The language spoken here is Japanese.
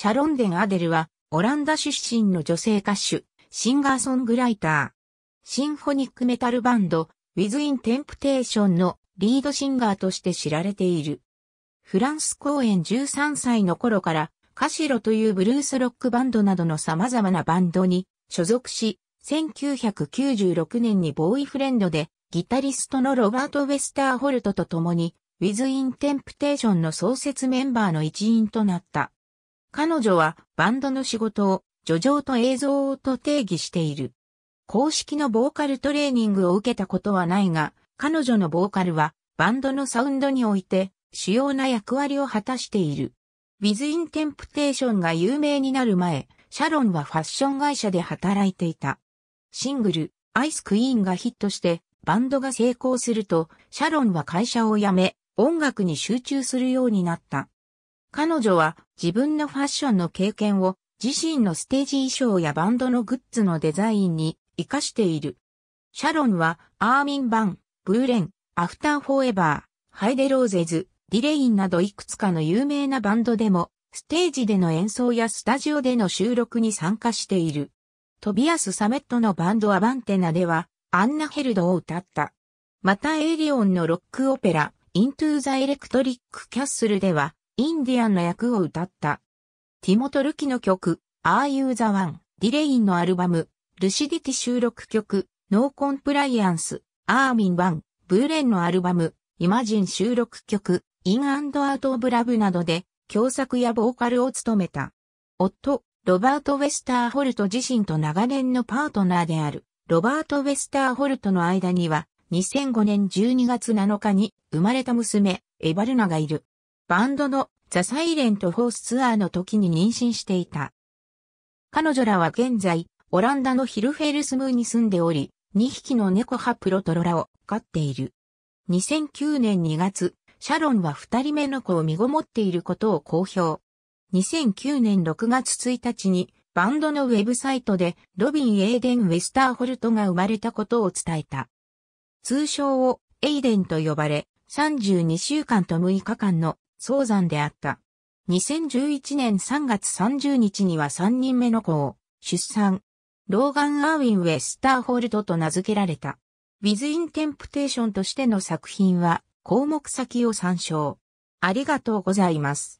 シャロンデン・アデルは、オランダ出身の女性歌手、シンガーソングライター。シンフォニックメタルバンド、ウィズ・イン・テンプテーションのリードシンガーとして知られている。フランス公演13歳の頃から、カシロというブルースロックバンドなどの様々なバンドに所属し、1996年にボーイフレンドで、ギタリストのロバート・ウェスターホルトと共に、ウィズ・イン・テンプテーションの創設メンバーの一員となった。彼女はバンドの仕事を、叙情と映像と定義している。公式のボーカルトレーニングを受けたことはないが、彼女のボーカルはバンドのサウンドにおいて主要な役割を果たしている。ウィズ・イン・テンプテーションが有名になる前、シャロンはファッション会社で働いていた。シングル、アイス・クイーンがヒットしてバンドが成功すると、シャロンは会社を辞め、音楽に集中するようになった。彼女は自分のファッションの経験を自身のステージ衣装やバンドのグッズのデザインに活かしている。シャロンはアーミン・バン、ブーレン、アフター・フォーエバー、ハイデローゼズ、ディレインなどいくつかの有名なバンドでも、ステージでの演奏やスタジオでの収録に参加している。トビアス・サメットのバンドアバンテナでは、アンナ・ヘルドを歌った。またエイリオンのロックオペラ、イントゥ・ザ・エレクトリック・キャッスルでは、インディアンの役を歌った。ティモト・ルキの曲、Are You the One? ディレインのアルバム、ルシディティ収録曲、ノーコンプライアンス、アーミン・ワン、ブーレンのアルバム、イマジン収録曲、インアウト・オブ・ラブなどで、共作やボーカルを務めた。夫、ロバート・ウェスター・ホルト自身と長年のパートナーである、ロバート・ウェスター・ホルトの間には、2005年12月7日に生まれた娘、エバルナがいる。バンドのザ・サイレント・フォースツアーの時に妊娠していた。彼女らは現在、オランダのヒルフェルスムーに住んでおり、2匹の猫派プロトロラを飼っている。2009年2月、シャロンは2人目の子を身ごもっていることを公表。2009年6月1日にバンドのウェブサイトでロビン・エイデン・ウェスターホルトが生まれたことを伝えた。通称をエイデンと呼ばれ、32週間と6日間の早産であった。2011年3月30日には3人目の子を出産。ローガン・アーウィン・ウェスターホールドと名付けられた。ウィズ・イン・テンプテーションとしての作品は項目先を参照。ありがとうございます。